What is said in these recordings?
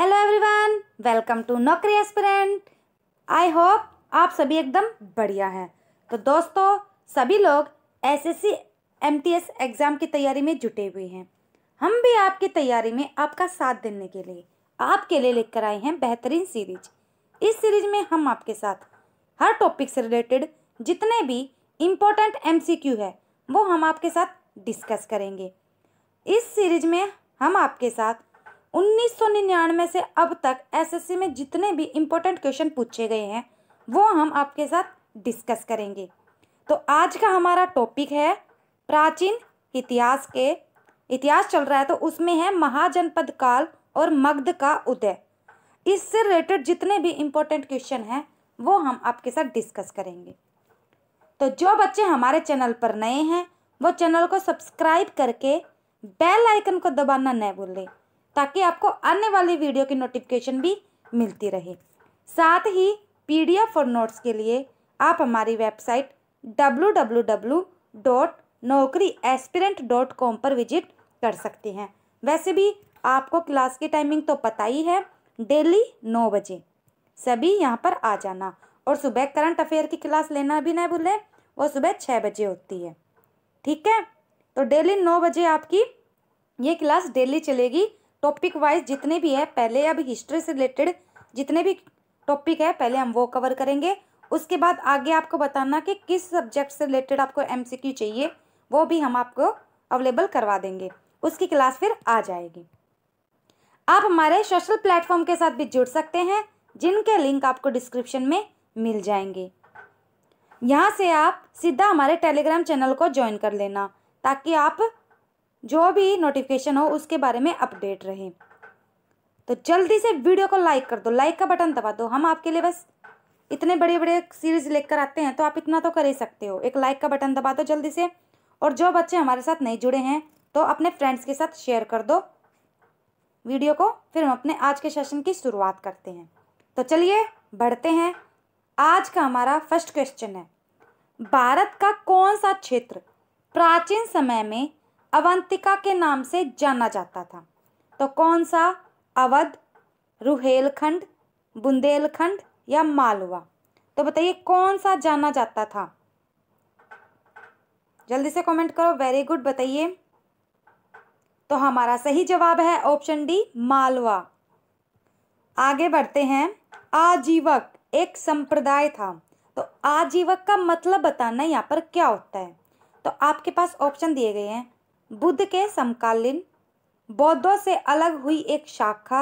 Hello everyone welcome to Naukri aspirant I hope आप सभी एकदम बढ़िया हैं तो दोस्तों सभी लोग एसएससी एमटीएस एग्ज़ाम की तैयारी में जुटे हुए हैं हम भी आपकी तैयारी में आपका साथ देने के लिए आपके लिए लेकर आए हैं बेहतरीन सीरीज इस सीरीज में हम आपके साथ हर टॉपिक से रिलेटेड जितने भी इम्पोर्टेंट एम है वो हम आपके साथ डिस्कस करेंगे इस सीरीज में हम आपके साथ 1999 से अब तक एसएससी में जितने भी इम्पोर्टेंट क्वेश्चन पूछे गए हैं वो हम आपके साथ डिस्कस करेंगे तो आज का हमारा टॉपिक है प्राचीन इतिहास के इतिहास चल रहा है तो उसमें है महाजनपद काल और मग्ध का उदय इससे रिलेटेड जितने भी इम्पोर्टेंट क्वेश्चन हैं वो हम आपके साथ डिस्कस करेंगे तो जो बच्चे हमारे चैनल पर नए हैं वो चैनल को सब्सक्राइब करके बेल आइकन को दबाना न भूलें ताकि आपको आने वाली वीडियो की नोटिफिकेशन भी मिलती रहे साथ ही पीडीएफ और नोट्स के लिए आप हमारी वेबसाइट www.naukriaspirant.com पर विजिट कर सकते हैं वैसे भी आपको क्लास की टाइमिंग तो पता ही है डेली नौ बजे सभी यहाँ पर आ जाना और सुबह करंट अफेयर की क्लास लेना भी ना भूलें वो सुबह छः बजे होती है ठीक है तो डेली नौ बजे आपकी ये क्लास डेली चलेगी टॉपिक वाइज जितने भी है पहले अब हिस्ट्री से रिलेटेड जितने भी टॉपिक है पहले हम वो कवर करेंगे उसके बाद आगे आपको बताना कि किस सब्जेक्ट से रिलेटेड आपको एम चाहिए वो भी हम आपको अवेलेबल करवा देंगे उसकी क्लास फिर आ जाएगी आप हमारे सोशल प्लेटफॉर्म के साथ भी जुड़ सकते हैं जिनके लिंक आपको डिस्क्रिप्शन में मिल जाएंगे यहाँ से आप सीधा हमारे टेलीग्राम चैनल को ज्वाइन कर लेना ताकि आप जो भी नोटिफिकेशन हो उसके बारे में अपडेट रहे तो जल्दी से वीडियो को लाइक कर दो लाइक का बटन दबा दो हम आपके लिए बस इतने बड़े बड़े सीरीज लेकर आते हैं तो आप इतना तो कर ही सकते हो एक लाइक का बटन दबा दो जल्दी से और जो बच्चे हमारे साथ नहीं जुड़े हैं तो अपने फ्रेंड्स के साथ शेयर कर दो वीडियो को फिर हम अपने आज के सेशन की शुरुआत करते हैं तो चलिए बढ़ते हैं आज का हमारा फर्स्ट क्वेश्चन है भारत का कौन सा क्षेत्र प्राचीन समय में अवंतिका के नाम से जाना जाता था तो कौन सा अवध रुहेलखंड बुंदेलखंड या मालवा तो बताइए कौन सा जाना जाता था जल्दी से कमेंट करो वेरी गुड बताइए तो हमारा सही जवाब है ऑप्शन डी मालवा आगे बढ़ते हैं आजीवक एक संप्रदाय था तो आजीवक का मतलब बताना यहाँ पर क्या होता है तो आपके पास ऑप्शन दिए गए हैं बुद्ध के समकालीन बौद्धों से अलग हुई एक शाखा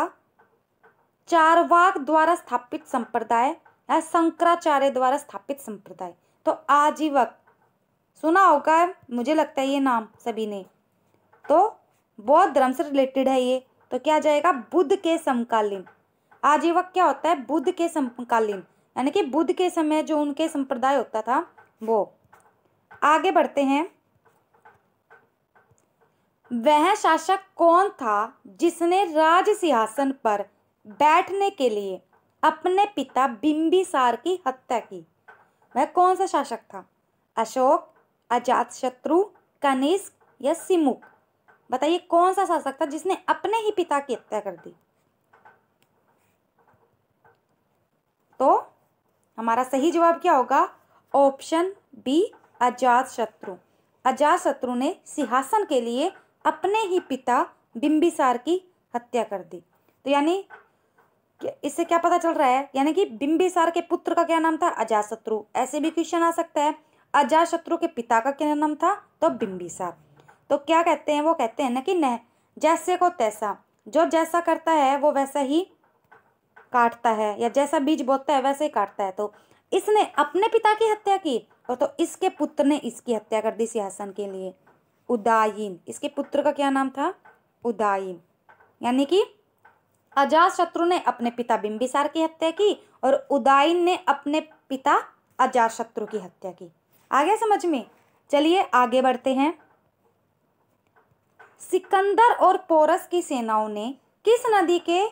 चारवाक द्वारा स्थापित संप्रदाय या शंकराचार्य द्वारा स्थापित संप्रदाय तो आजीवक सुना होगा मुझे लगता है ये नाम सभी ने तो बौद्ध धर्म से रिलेटेड है ये तो क्या जाएगा बुद्ध के समकालीन आजीवक क्या होता है बुद्ध के समकालीन यानी कि बुद्ध के समय जो उनके संप्रदाय होता था वो आगे बढ़ते हैं वह शासक कौन था जिसने राज सिंहासन पर बैठने के लिए अपने पिता बिंबिसार की हत्या की वह कौन सा शासक था अशोक अजात शत्रु कनिष्क या सिमुक बताइए कौन सा शासक था जिसने अपने ही पिता की हत्या कर दी तो हमारा सही जवाब क्या होगा ऑप्शन बी अजात शत्रु अजात शत्रु ने सिंहासन के लिए अपने ही पिता बिंबिसार की हत्या कर दी तो यानी इससे क्या पता चल रहा है यानी कि बिंबिसार के पुत्र का क्या नाम था अजाशत्रु ऐसे भी क्वेश्चन आ सकता है अजाशत्रु के पिता का क्या नाम था तो बिंबिसार तो क्या कहते हैं वो कहते हैं ना कि न जैसे को तैसा जो जैसा करता है वो वैसा ही काटता है या जैसा बीज बोता है वैसे ही काटता है तो इसने अपने पिता की हत्या की और तो इसके पुत्र ने इसकी हत्या कर दी सिंहासन के लिए उदायन इसके पुत्र का क्या नाम था उदायन यानी कि शत्रु ने अपने पिता बिंबिसार की हत्या की और उदायीन ने अपने पिता शत्रु की हत्या की आ गया समझ में चलिए आगे बढ़ते हैं सिकंदर और पोरस की सेनाओं ने किस नदी के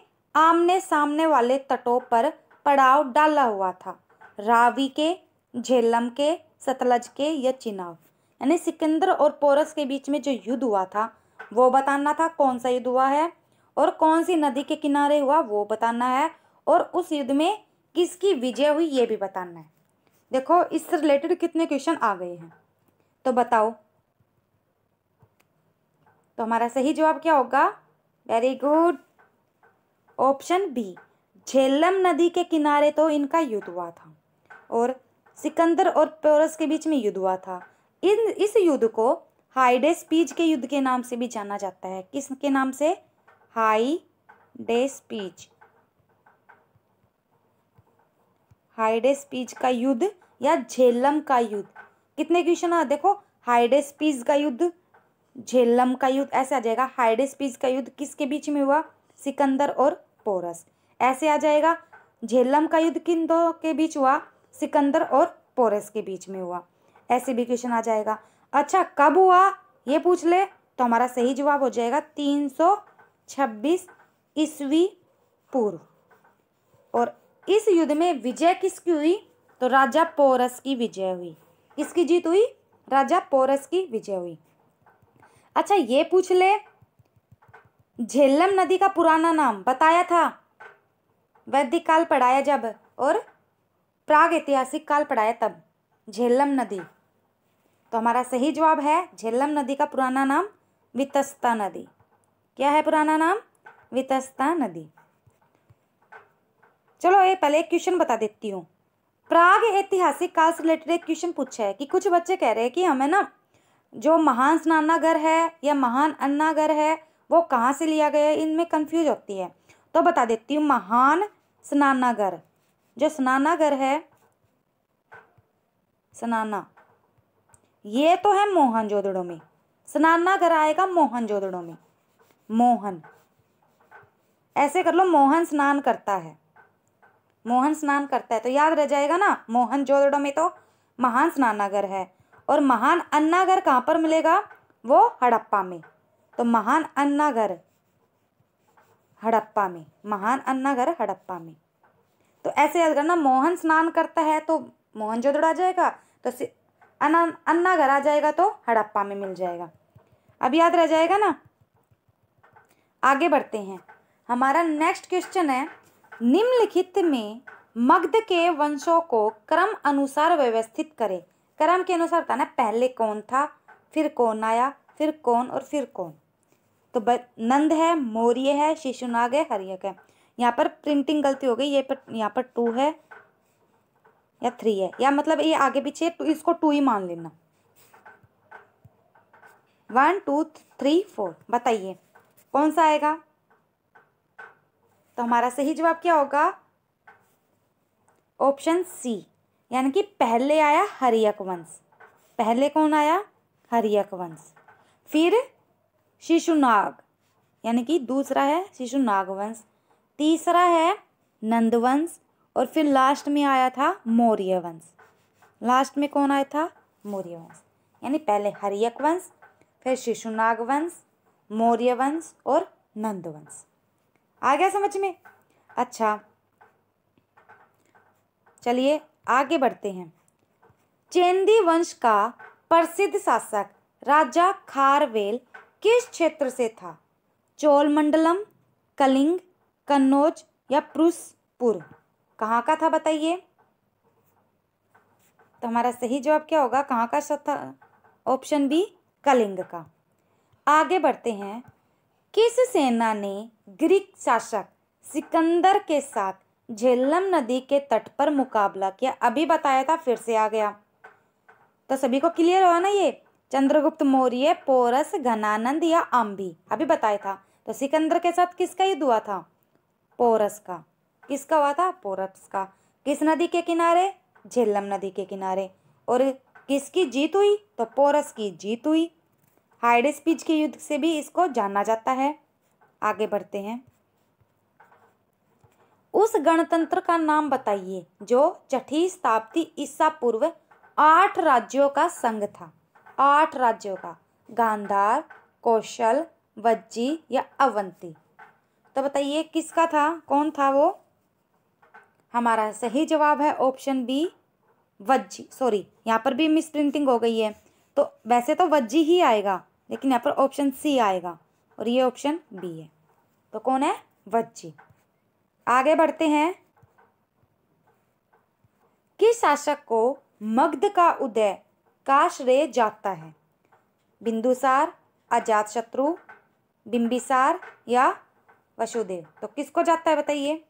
आमने सामने वाले तटों पर पड़ाव डाला हुआ था रावी के झेलम के सतलज के या चिनाव यानी सिकंदर और पोरस के बीच में जो युद्ध हुआ था वो बताना था कौन सा युद्ध हुआ है और कौन सी नदी के किनारे हुआ वो बताना है और उस युद्ध में किसकी विजय हुई ये भी बताना है देखो इससे रिलेटेड कितने क्वेश्चन आ गए हैं तो बताओ तो हमारा सही जवाब क्या होगा very good option B Jhelum नदी के किनारे तो इनका युद्ध हुआ था और सिकंदर और पोरस के बीच में युद्ध हुआ था इन इस युद्ध को हाइडेस्पीज के युद्ध के नाम से भी जाना जाता है किस के नाम से हाई हाइडेस्पीज हाइडेस्पीज का युद्ध या झेलम का युद्ध कितने क्वेश्चन आ देखो हाइडेस्पीज का युद्ध झेलम का युद्ध ऐसे आ जाएगा हाइडेस्पीज का युद्ध किसके बीच में हुआ सिकंदर और पोरस ऐसे आ जाएगा झेलम का युद्ध किन दो के बीच हुआ सिकंदर और पोरस के बीच में हुआ ऐसे भी क्वेश्चन आ जाएगा अच्छा कब हुआ ये पूछ ले तो हमारा सही जवाब हो जाएगा तीन सौ छब्बीस ईस्वी पूर्व और इस युद्ध में विजय किसकी हुई तो राजा पोरस की विजय हुई किसकी जीत हुई राजा पोरस की विजय हुई अच्छा ये पूछ ले झेलम नदी का पुराना नाम बताया था वैदिक काल पढ़ाया जब और प्राग ऐतिहासिक काल पढ़ाया तब झेलम नदी तो हमारा सही जवाब है झेलम नदी का पुराना नाम वितस्ता नदी क्या है पुराना नाम वितस्ता नदी चलो ये पहले एक क्वेश्चन बता देती हूँ प्राग ऐतिहासिक काल से रिलेटेड एक क्वेश्चन पूछा है कि कुछ बच्चे कह रहे हैं कि हमें ना जो महान स्नानागर है या महान अन्नागर है वो कहाँ से लिया गया है इनमें कंफ्यूज होती है तो बता देती हूँ महान स्नानागर जो स्नानागर है सनाना ये तो है मोहन जोदड़ो में स्नाना घर आएगा मोहनजोदड़ो में मोहन ऐसे कर लो मोहन स्नान करता है मोहन स्नान करता है तो याद रह जाएगा ना मोहन जोदड़ो में तो महान स्नानागर है और महान अन्नागर कहाँ पर मिलेगा वो हड़प्पा में तो महान अन्नागर हड़प्पा में महान अन्नागर हड़प्पा में तो ऐसे याद करना मोहन स्नान करता है तो मोहन जोदड़ा आ जाएगा तो अन्ना अन्ना घर आ जाएगा तो हड़प्पा में मिल जाएगा अब याद रह जाएगा ना आगे बढ़ते हैं हमारा नेक्स्ट क्वेश्चन है निम्नलिखित में मग्ध के वंशों को क्रम अनुसार व्यवस्थित करें क्रम के अनुसार था ना पहले कौन था फिर कौन आया फिर कौन और फिर कौन तो नंद है मौर्य है शिशुनाग है हरियक है यहाँ पर प्रिंटिंग गलती हो गई ये पर यहाँ पर टू है या थ्री है या मतलब ये आगे पीछे इसको टू ही मान लेना वन टू थ्री फोर बताइए कौन सा आएगा तो हमारा सही जवाब क्या होगा ऑप्शन सी यानी कि पहले आया हरियक वंश पहले कौन आया हरियक वंश फिर शिशुनाग यानी कि दूसरा है शिशुनाग वंश तीसरा है नंदवंश और फिर लास्ट में आया था मौर्य वंश लास्ट में कौन आया था मौर्य वंश यानी पहले हरियक वंश फिर शिशुनाग वंश मौर्य वंश और नंद वंश आ गया समझ में अच्छा चलिए आगे बढ़ते हैं चेंदी वंश का प्रसिद्ध शासक राजा खारवेल किस क्षेत्र से था चोलमंडलम कलिंग कन्नौज या पुरुषपुर कहाँ का था बताइए तो हमारा सही जवाब क्या होगा कहाँ का था ऑप्शन बी कलिंग का आगे बढ़ते हैं किस सेना ने ग्रीक शासक सिकंदर के साथ झेलम नदी के तट पर मुकाबला किया अभी बताया था फिर से आ गया तो सभी को क्लियर हुआ ना ये चंद्रगुप्त मौर्य पोरस घनानंद या आम्बी अभी बताया था तो सिकंदर के साथ किसका युद्ध हुआ था पोरस का किसका हुआ था पोरप्स का किस नदी के किनारे झेलम नदी के किनारे और किसकी जीत हुई तो पोरस की जीत हुई हाइडेस पीज के युद्ध से भी इसको जाना जाता है आगे बढ़ते हैं उस गणतंत्र का नाम बताइए जो छठी शताब्दी ईसा पूर्व आठ राज्यों का संघ था आठ राज्यों का गांधार कौशल वज्जी या अवंती तो बताइए किसका था कौन था वो हमारा सही जवाब है ऑप्शन बी वज्जी सॉरी यहाँ पर भी मिस प्रिंटिंग हो गई है तो वैसे तो वज्जी ही आएगा लेकिन यहाँ पर ऑप्शन सी आएगा और ये ऑप्शन बी है तो कौन है वज्जी आगे बढ़ते हैं किस शासक को मगध का उदय काश रे जाता है बिंदुसार अजात शत्रु बिंबिसार या वसुदेव तो किसको जाता है बताइए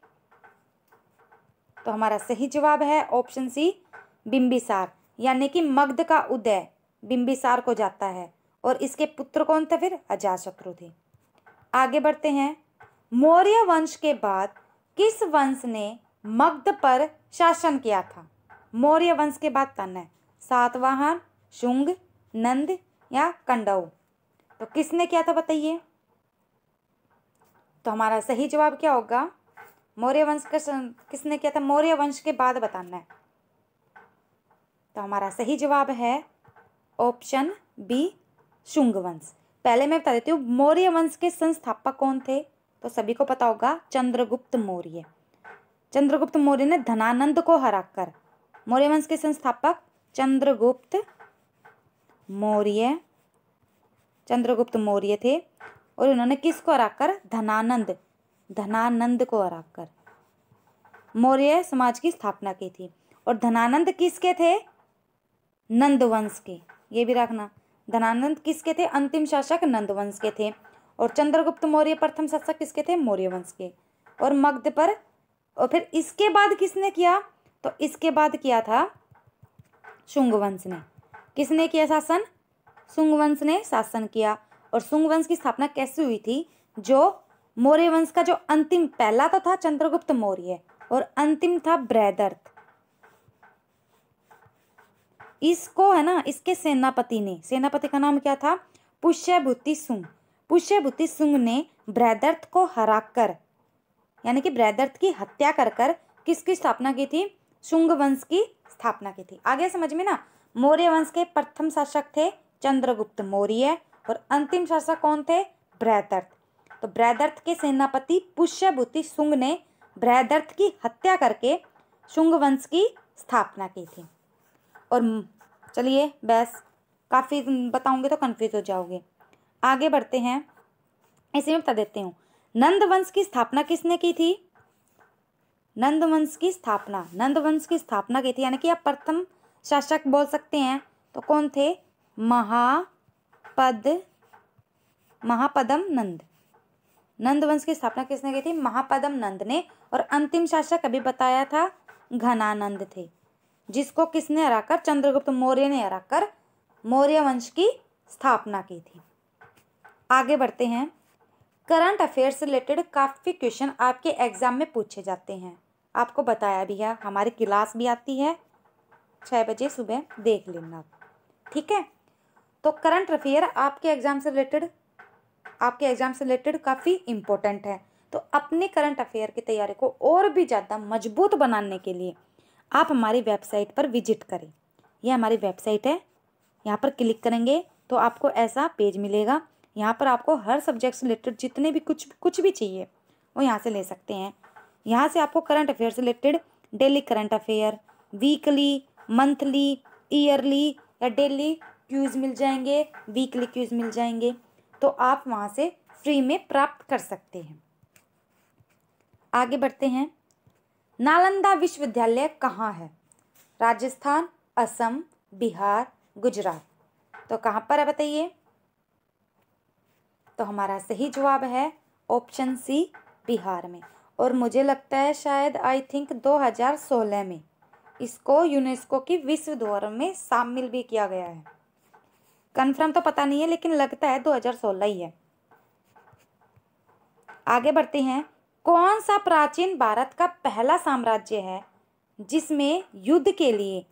तो हमारा सही जवाब है ऑप्शन सी बिम्बिसार यानी कि मग्ध का उदय बिम्बिसार को जाता है और इसके पुत्र कौन थे फिर अजाशत्रु थे आगे बढ़ते हैं मौर्य वंश के बाद किस वंश ने मग्ध पर शासन किया था मौर्य वंश के बाद तन है सातवाहन शुंग नंद या कंडव तो किसने किया था बताइए तो हमारा सही जवाब क्या होगा मौर्य वंश का किसने किया था मौर्य वंश के बाद बताना है तो हमारा सही जवाब है ऑप्शन बी शुंग वंश पहले मैं बता देती हूँ मौर्य वंश के संस्थापक कौन थे तो सभी को पता होगा चंद्रगुप्त मौर्य चंद्रगुप्त मौर्य ने धनानंद को हराकर मौर्य वंश के संस्थापक चंद्रगुप्त मौर्य चंद्रगुप्त मौर्य थे और उन्होंने किसको हराकर धनानंद धनानंद को कर मौर्य समाज की स्थापना की थी और धनानंद किसके थे नंदवंश के ये भी रखना धनानंद किसके थे अंतिम शासक नंदवंश के थे और चंद्रगुप्त मौर्य प्रथम शासक किसके थे मौर्य वंश के और मग्ध पर और फिर इसके बाद किसने किया तो इसके बाद किया था शुंग वंश ने किसने किया शासन शुंग वंश ने शासन किया और शुंग वंश की स्थापना कैसे हुई थी जो मौर्य वंश का जो अंतिम पहला तो था चंद्रगुप्त मौर्य और अंतिम था ब्रैदर्थ इसको है ना इसके सेनापति ने सेनापति का नाम क्या था पुष्यभूति सुंग पुष्यभूति सुंग ने ब्रैदर्थ को हराकर यानी कि ब्रैदर्थ की हत्या कर कर किसकी स्थापना की थी शुंग वंश की स्थापना की थी आगे समझ में ना मौर्य वंश के प्रथम शासक थे चंद्रगुप्त मौर्य और अंतिम शासक कौन थे ब्रैदर्थ तो ब्रैदर्थ के सेनापति पुष्यभूति शुंग ने ब्रैदर्थ की हत्या करके शुंग वंश की स्थापना की थी और चलिए बस काफ़ी बताऊंगे तो कन्फ्यूज हो जाओगे आगे बढ़ते हैं ऐसे में बता देती हूँ नंद वंश की स्थापना किसने की थी नंद वंश की स्थापना नंद वंश की स्थापना की थी यानी कि आप प्रथम शासक बोल सकते हैं तो कौन थे महापद महापदम नंद नंद वंश की स्थापना किसने की थी महापदम नंद ने और अंतिम शासक अभी बताया था घनानंद थे जिसको किसने हराकर चंद्रगुप्त मौर्य ने हराकर मौर्य वंश की स्थापना की थी आगे बढ़ते हैं करंट अफेयर्स से रिलेटेड काफ़ी क्वेश्चन आपके एग्जाम में पूछे जाते हैं आपको बताया भी है हमारी क्लास भी आती है छः बजे सुबह देख लेना ठीक है तो करंट अफेयर आपके एग्जाम से रिलेटेड आपके एग्ज़ाम से रिलेटेड काफ़ी इम्पोर्टेंट है तो अपने करंट अफेयर की तैयारी को और भी ज़्यादा मजबूत बनाने के लिए आप हमारी वेबसाइट पर विजिट करें यह हमारी वेबसाइट है यहाँ पर क्लिक करेंगे तो आपको ऐसा पेज मिलेगा यहाँ पर आपको हर सब्जेक्ट से रिलेटेड जितने भी कुछ कुछ भी चाहिए वो यहाँ से ले सकते हैं यहाँ से आपको करंट अफेयर से related daily current affair weekly monthly yearly या डेली क्यूज़ मिल जाएंगे वीकली क्यूज़ मिल जाएंगे तो आप वहाँ से फ्री में प्राप्त कर सकते हैं आगे बढ़ते हैं नालंदा विश्वविद्यालय कहाँ है राजस्थान असम बिहार गुजरात तो कहाँ पर है बताइए तो हमारा सही जवाब है ऑप्शन सी बिहार में और मुझे लगता है शायद आई थिंक 2016 में इसको यूनेस्को की विश्व धरोहर में शामिल भी किया गया है कन्फर्म तो पता नहीं है लेकिन लगता है 2016 ही है आगे बढ़ते हैं कौन सा प्राचीन भारत का पहला साम्राज्य है जिसमें युद्ध के लिए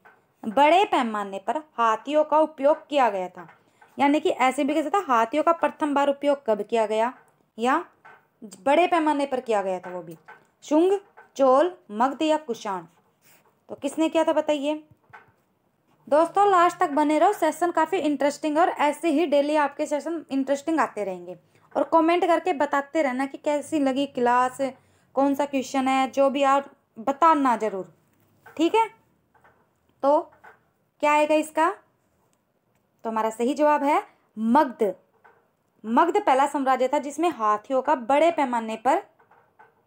बड़े पैमाने पर हाथियों का उपयोग किया गया था यानी कि ऐसे भी कह सकता हाथियों का प्रथम बार उपयोग कब किया गया या बड़े पैमाने पर किया गया था वो भी शुंग चोल मगध या कुषाण तो किसने किया था बताइए दोस्तों लास्ट तक बने रहो सेशन काफ़ी इंटरेस्टिंग और ऐसे ही डेली आपके सेशन इंटरेस्टिंग आते रहेंगे और कमेंट करके बताते रहना कि कैसी लगी क्लास कौन सा क्वेश्चन है जो भी आप बताना ज़रूर ठीक है तो क्या आएगा इसका तो हमारा सही जवाब है मग्ध मग्ध पहला साम्राज्य था जिसमें हाथियों का बड़े पैमाने पर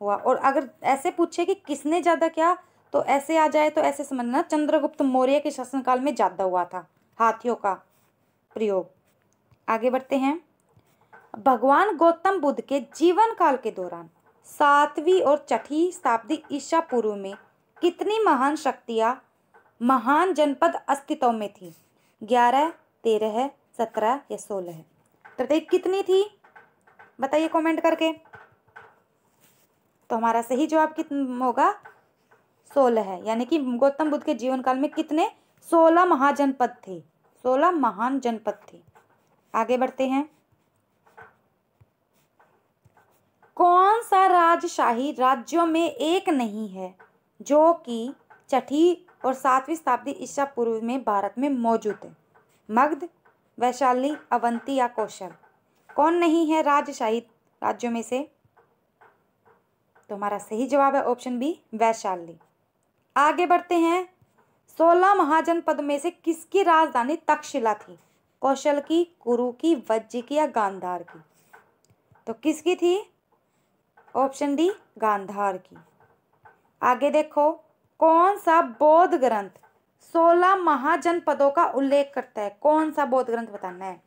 हुआ और अगर ऐसे पूछे कि किसने ज़्यादा क्या तो ऐसे आ जाए तो ऐसे समझना चंद्रगुप्त मौर्य के शासनकाल में ज़्यादा हुआ था हाथियों का प्रयोग आगे बढ़ते हैं भगवान गौतम बुद्ध के जीवन काल के दौरान सातवीं और छठी शताब्दी ईसा पूर्व में कितनी महान शक्तियां महान जनपद अस्तित्व में थी ग्यारह तेरह सत्रह या सोलह तो कितनी थी बताइए कमेंट करके तो हमारा सही जवाब कितना होगा सोलह है यानी कि गौतम बुद्ध के जीवन काल में कितने सोलह महाजनपद थे सोलह महान जनपद थे आगे बढ़ते हैं कौन सा राजशाही राज्यों में एक नहीं है जो कि छठी और सातवीं शताब्दी ईसा पूर्व में भारत में मौजूद है मगध वैशाली अवंती या कौशल कौन नहीं है राजशाही राज्यों में से तो हमारा सही जवाब है ऑप्शन बी वैशाली आगे बढ़ते हैं सोलह महाजनपद में से किसकी राजधानी तक्षशिला थी कौशल की कुरु की वज्र की या गांधार की तो किसकी थी ऑप्शन डी गांधार की आगे देखो कौन सा बौद्ध ग्रंथ सोलह महाजनपदों का उल्लेख करता है कौन सा बौद्ध ग्रंथ बताना है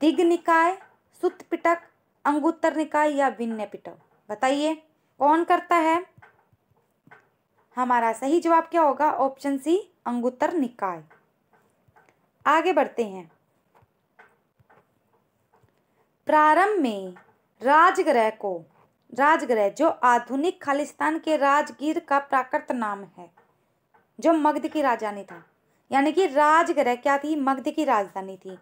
दिग निकाय सुत पिटक अंगुत्तर निकाय या विन्य पिटक बताइए कौन करता है हमारा सही जवाब क्या होगा ऑप्शन सी अंगुत्तर निकाय आगे बढ़ते हैं प्रारंभ में राजग्रह को राजग्रह जो आधुनिक खालिस्तान के राजगीर का प्राकृत नाम है जो मगध की राजधानी था यानी कि राजगृह क्या थी मगध की राजधानी थी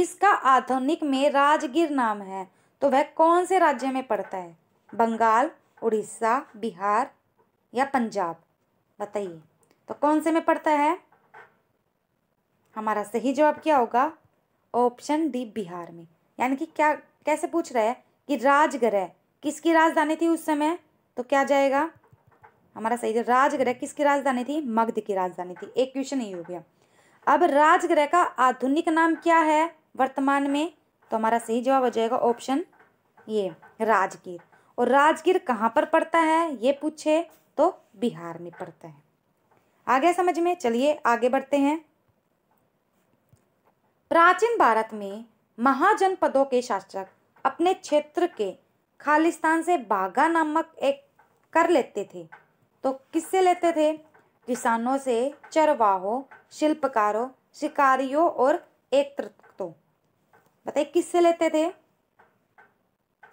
इसका आधुनिक में राजगीर नाम है तो वह कौन से राज्य में पड़ता है बंगाल उड़ीसा बिहार या पंजाब बताइए तो कौन से में पड़ता है हमारा सही जवाब क्या होगा ऑप्शन डी बिहार में यानी कि क्या कैसे पूछ रहा है कि राजगृह किसकी राजधानी थी उस समय तो क्या जाएगा हमारा सही राजगृह किसकी राजधानी थी मगध की राजधानी थी एक क्वेश्चन ही हो गया अब राजगृह का आधुनिक नाम क्या है वर्तमान में तो हमारा सही जवाब हो जाएगा ऑप्शन ये राजगीर और राजगीर कहाँ पर पड़ता है ये पूछे तो बिहार में पड़ता है आ गया समझ में चलिए आगे बढ़ते हैं प्राचीन भारत में महाजनपदों के शासक अपने क्षेत्र के खालिस्तान से बागा नामक एक कर लेते थे तो किससे लेते थे किसानों से चरवाहों शिल्पकारों शिकारियों और एक बताइए किससे लेते थे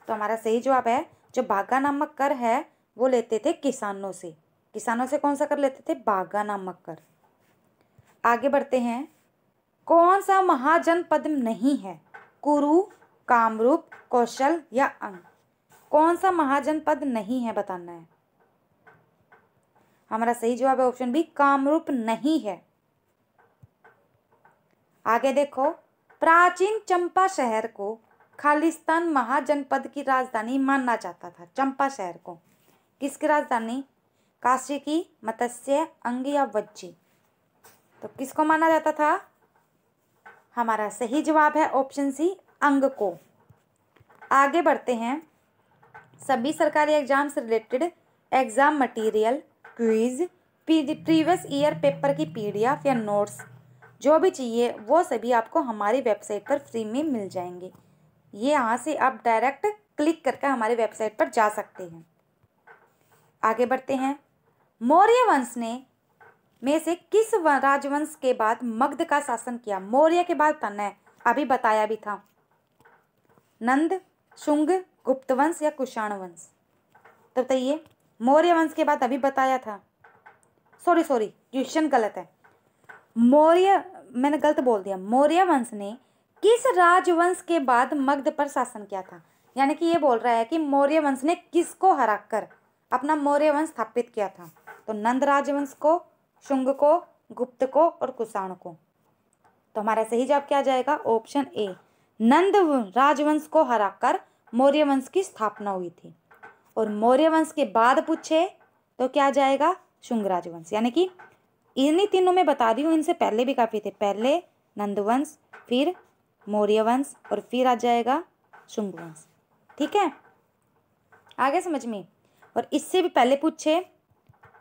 तो हमारा सही जवाब है जो बागा नामक कर है वो लेते थे किसानों से किसानों से कौन सा कर लेते थे बागा नामक कर आगे बढ़ते हैं कौन सा महाजनपद नहीं है कुरु कामरूप कौशल या अंग कौन सा महाजनपद नहीं है बताना है हमारा सही जवाब है ऑप्शन बी कामरूप नहीं है आगे देखो प्राचीन चंपा शहर को खालिस्तान महाजनपद की राजधानी मानना चाहता था चंपा शहर को किसकी राजधानी काशी की मत्स्य अंग या वज्जी तो किसको माना जाता था हमारा सही जवाब है ऑप्शन सी अंग को आगे बढ़ते हैं सभी सरकारी एग्जाम से related exam material quiz previous year paper की पीडीएफ या नोट्स जो भी चाहिए वो सभी आपको हमारी वेबसाइट पर फ्री में मिल जाएंगे ये यहाँ से आप डायरेक्ट क्लिक करके हमारी वेबसाइट पर जा सकते हैं आगे बढ़ते हैं मौर्य वंश ने में से किस राजवंश के बाद मगध का शासन किया मौर्य के बाद कन्न अभी बताया भी था नंद शुंग गुप्त वंश या कुषाण वंश तो बताइए मौर्य वंश के बाद अभी बताया था सॉरी सॉरी क्वेश्चन गलत है मौर्य मैंने गलत बोल दिया मौर्य वंश ने किस राजवंश के बाद मगध पर शासन किया था यानी कि ये बोल रहा है कि मौर्य वंश ने किसको हराकर अपना मौर्य वंश स्थापित किया था तो नंद राजवंश को शुंग को गुप्त को और कुषाण को तो हमारा सही जवाब क्या जाएगा ऑप्शन ए नंद राजवंश को हराकर मौर्य वंश की स्थापना हुई थी और मौर्य वंश के बाद पूछे तो क्या जाएगा शुंग राजवंश यानी कि इन्हीं तीनों में बता रही हूँ इनसे पहले भी काफ़ी थे पहले नंदवंश फिर मौर्य वंश और फिर आ जाएगा शुंग वंश ठीक है आगे समझ में और इससे भी पहले पूछे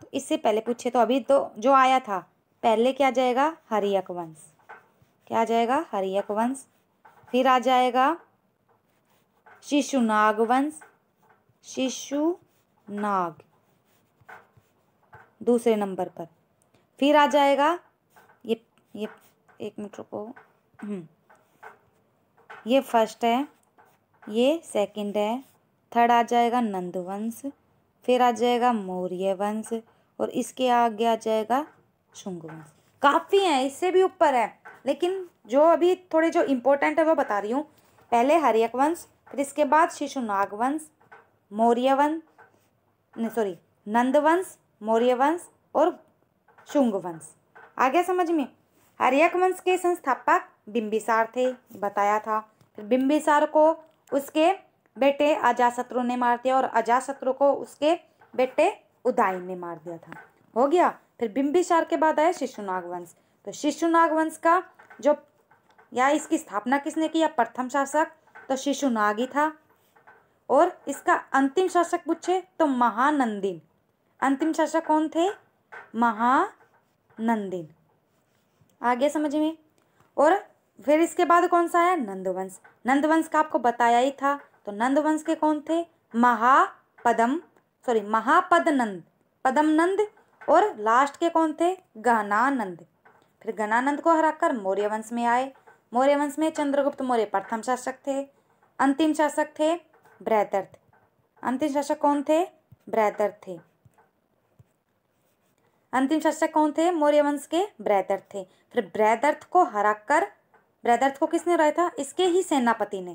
तो इससे पहले पूछे तो अभी तो जो आया था पहले क्या जाएगा हरियक वंश क्या जाएगा हरियक वंश फिर आ जाएगा शिशुनाग वंश शिशु नाग दूसरे नंबर पर फिर आ जाएगा ये ये एक मिनट रुको हम्म। ये फर्स्ट है ये सेकंड है थर्ड आ जाएगा नंदवंश फिर आ जाएगा मौर्य वंश और इसके आगे आ जाएगा शुंग वंश काफ़ी हैं इससे भी ऊपर है लेकिन जो अभी थोड़े जो इम्पोर्टेंट है वो बता रही हूँ पहले हरियक वंश फिर इसके बाद शिशुनाग वंश मौर्य वंश सॉरी नंद वंश मौर्य वंश और शुंग वंश आ गया समझ में हरियक वंश के संस्थापक बिम्बिसार थे बताया था फिर बिम्बिसार को उसके बेटे अजाशत्रु ने मार दिया और अजाशत्रु को उसके बेटे उदाई ने मार दिया था हो गया फिर बिंबिसार के बाद आया शिशुनाग वंश तो शिशुनाग वंश का जो या इसकी स्थापना किसने की या प्रथम शासक तो शिशुनाग ही था और इसका अंतिम शासक पूछे तो महानंदिन अंतिम शासक कौन थे महानंदिन आ गया समझ में और फिर इसके बाद कौन सा आया नंदवंश नंदवंश का आपको बताया ही था तो नंद वंश के कौन थे महापदम सॉरी महापद नंद पदम नंद और लास्ट के कौन थे गहनानंद फिर गहनानंद को हराकर मौर्य वंश में आए मौर्य वंश में चंद्रगुप्त मौर्य प्रथम शासक थे अंतिम शासक थे बृहदर्थ अंतिम शासक कौन थे बृहदर्थ थे अंतिम शासक कौन थे मौर्य वंश के बृहदर्थ थे फिर बृहदर्थ को हराकर ब्रैदर्थ को किसने हराया था इसके ही सेनापति ने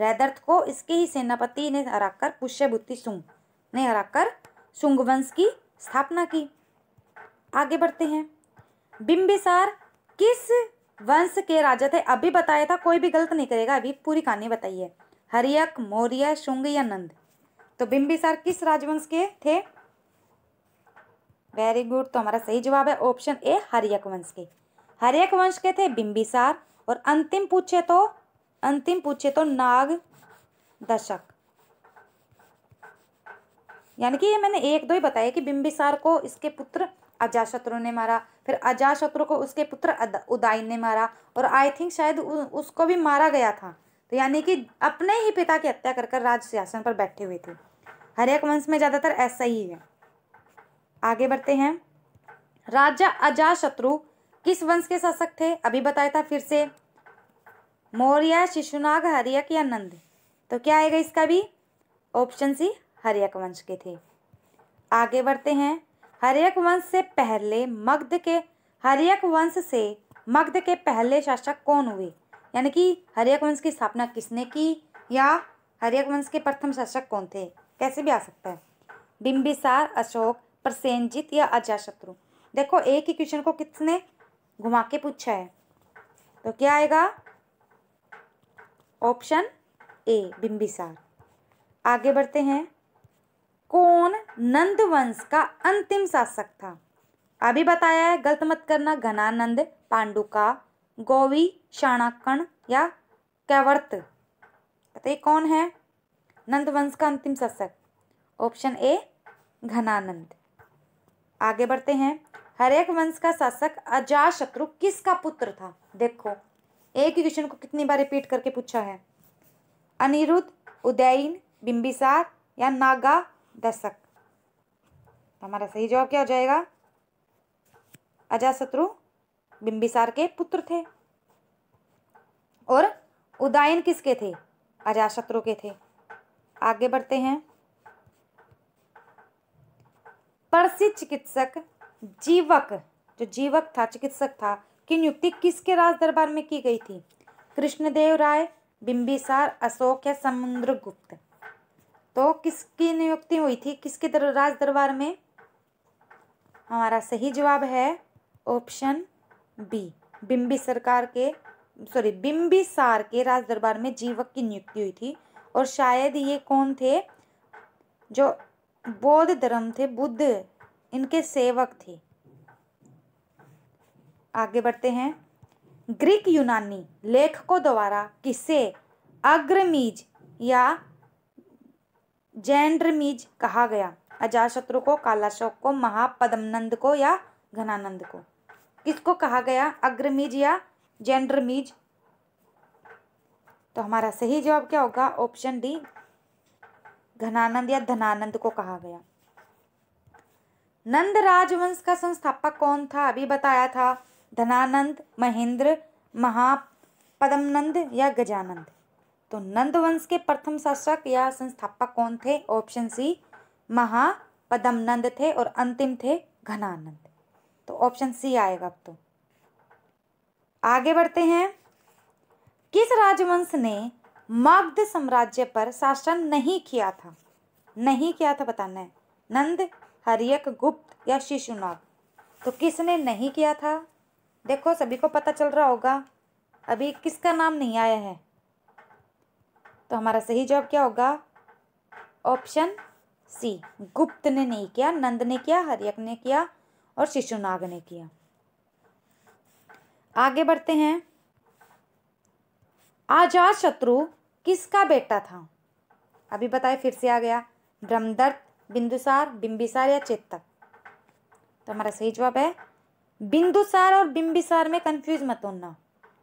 रैदर्थ को इसके ही सेनापति ने हराकर पुष्यभूति सुंग ने हराकर शुंग वंश की स्थापना की आगे बढ़ते हैं बिंबिसार किस वंश के राजा थे अभी बताया था कोई भी गलत नहीं करेगा अभी पूरी कहानी बताई हरियक मौर्य शुंग या नंद तो बिंबिसार किस राजवंश के थे वेरी गुड तो हमारा सही जवाब है ऑप्शन ए हरियक वंश के हरियक वंश के थे बिंबिसार और अंतिम पूछे तो अंतिम पूछे तो नाग दशक यानी कि ये मैंने एक दो ही बताया कि बिंबिसार को इसके पुत्र अजाशत्रु ने मारा फिर अजाशत्रु को उसके पुत्र उदाइन ने मारा और आई थिंक शायद उसको भी मारा गया था तो यानी कि अपने ही पिता की हत्या कर कर राज सिंहासन पर बैठे हुए थे हर एक वंश में ज़्यादातर ऐसा ही है आगे बढ़ते हैं राजा अजाशत्रु किस वंश के शासक थे अभी बताया था फिर से मौर्य शिशुनाग हरियक या नंद तो क्या आएगा इसका भी ऑप्शन सी हरियक वंश के थे आगे बढ़ते हैं हरियक वंश से पहले मगध के हरियक वंश से मगध के पहले शासक कौन हुए यानी कि हरियक वंश की स्थापना किसने की या हरियक वंश के प्रथम शासक कौन थे कैसे भी आ सकता है बिंबिसार अशोक प्रसेंजित या अजाशत्रु देखो एक ही क्वेश्चन को किसने घुमा के पूछा है तो क्या आएगा ऑप्शन ए बिंबिसार आगे बढ़ते हैं कौन नंद वंश का अंतिम शासक था अभी बताया है गलत मत करना घनानंद पांडुका गौवी शाणाकण या कैवर्त बताइए कौन है नंद वंश का अंतिम शासक ऑप्शन ए घनानंद आगे बढ़ते हैं हरेक वंश का शासक अजाशत्रु किसका पुत्र था देखो एक ही क्वेश्चन को कितनी बार रिपीट करके पूछा है अनिरुद्ध उदयन बिंबिसार या नागा दशक तो हमारा सही जवाब क्या हो जाएगा अजाशत्रु बिंबिसार के पुत्र थे और उदयन किसके थे अजाशत्रु के थे आगे बढ़ते हैं प्रसिद्ध चिकित्सक जीवक जो जीवक था चिकित्सक था की नियुक्ति किसके राज दरबार में की गई थी कृष्णदेव राय बिंबिसार अशोक या समुद्रगुप्त तो किसकी नियुक्ति हुई थी किसके दर, राज दरबार में हमारा सही जवाब है ऑप्शन बी बिंबी सरकार के सॉरी बिंबिसार के राज दरबार में जीवक की नियुक्ति हुई थी और शायद ये कौन थे जो बौद्ध धर्म थे बुद्ध इनके सेवक थे आगे बढ़ते हैं ग्रीक यूनानी लेखकों द्वारा किसे अग्रमीज या जैंड्रमीज कहा गया अजाशत्रु को कालाशोक को महापदमनंद को या घनानंद को किसको कहा गया अग्रमीज या जैंड्रमीज तो हमारा सही जवाब क्या होगा ऑप्शन डी घनानंद या धनानंद को कहा गया नंद राजवंश का संस्थापक कौन था अभी बताया था धनानंद महेंद्र महापदमनंद या गजानंद तो नंद वंश के प्रथम शासक या संस्थापक कौन थे ऑप्शन सी महापदमनंद थे और अंतिम थे घनानंद तो ऑप्शन सी आएगा अब तो आगे बढ़ते हैं किस राजवंश ने मग्ध साम्राज्य पर शासन नहीं किया था नहीं किया था बताना है नंद हरियक गुप्त या शिशुनाग तो किसने नहीं किया था देखो सभी को पता चल रहा होगा अभी किसका नाम नहीं आया है तो हमारा सही जवाब क्या होगा ऑप्शन सी गुप्त ने नहीं किया नंद ने किया हरियक ने किया और शिशुनाग ने किया आगे बढ़ते हैं आजाद शत्रु किसका बेटा था अभी बताए फिर से आ गया ब्रह्मदत्त बिंदुसार बिंबिसार या चेतक तो हमारा सही जवाब है बिंदुसार और बिंबिसार में कंफ्यूज मत होना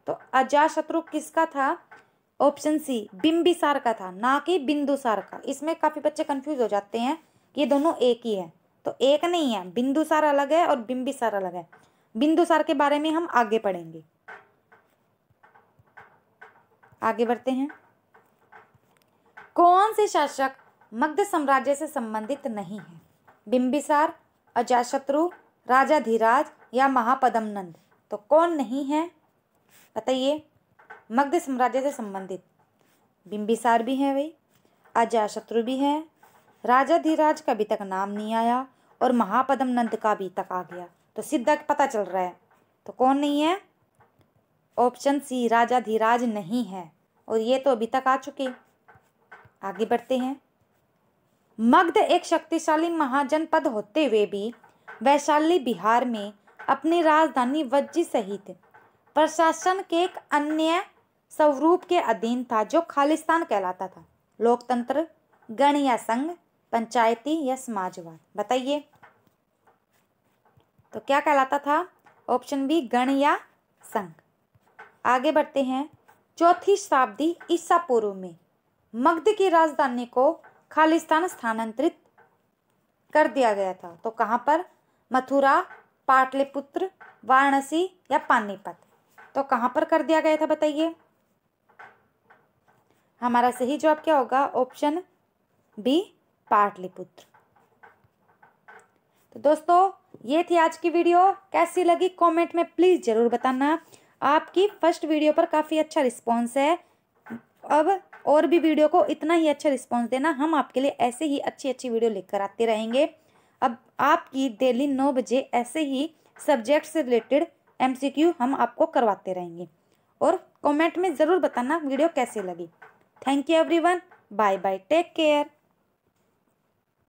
तो अजाशत्रु किसका था ऑप्शन सी बिंबिसार का था ना कि बिंदुसार का इसमें काफ़ी बच्चे कंफ्यूज हो जाते हैं ये दोनों एक ही है तो एक नहीं है बिंदुसार अलग है और बिंबिसार अलग है बिंदुसार के बारे में हम आगे पढ़ेंगे आगे बढ़ते हैं कौन से शासक मग्ध साम्राज्य से संबंधित नहीं है बिंबिसार अजाशत्रु राजा धीराज या महापदम नंद तो कौन नहीं है बताइए मग्ध साम्राज्य से संबंधित बिंबिसार भी हैं वही अजाशत्रु भी हैं राजाधिराज का अभी तक नाम नहीं आया और महापदम नंद का अभी तक आ गया तो सीधा पता चल रहा है तो कौन नहीं है ऑप्शन सी राजा धीराज नहीं है और ये तो अभी तक आ चुके आगे बढ़ते हैं मग्ध एक शक्तिशाली महाजनपद होते हुए भी वैशाली बिहार में अपनी राजधानी वज्जी सहित प्रशासन के एक अन्य स्वरूप के अधीन था जो खालिस्तान कहलाता था लोकतंत्र गण या संघ पंचायती या समाजवाद बताइए तो क्या कहलाता था ऑप्शन बी गण या संघ आगे बढ़ते हैं चौथी शताब्दी ईसा पूर्व में मगध की राजधानी को खालिस्तान स्थानांतरित कर दिया गया था तो कहाँ पर मथुरा पाटलिपुत्र वाराणसी या पानीपत तो कहाँ पर कर दिया गया था बताइए हमारा सही जवाब क्या होगा ऑप्शन बी पाटलिपुत्र तो दोस्तों ये थी आज की वीडियो कैसी लगी कमेंट में प्लीज़ ज़रूर बताना आपकी फर्स्ट वीडियो पर काफ़ी अच्छा रिस्पांस है अब और भी वीडियो को इतना ही अच्छा रिस्पांस देना हम आपके लिए ऐसे ही अच्छी अच्छी वीडियो लेकर आते रहेंगे अब आपकी डेली नौ बजे ऐसे ही सब्जेक्ट से रिलेटेड एमसीक्यू हम आपको करवाते रहेंगे और कमेंट में ज़रूर बताना वीडियो कैसे लगी thank you everyone bye bye take care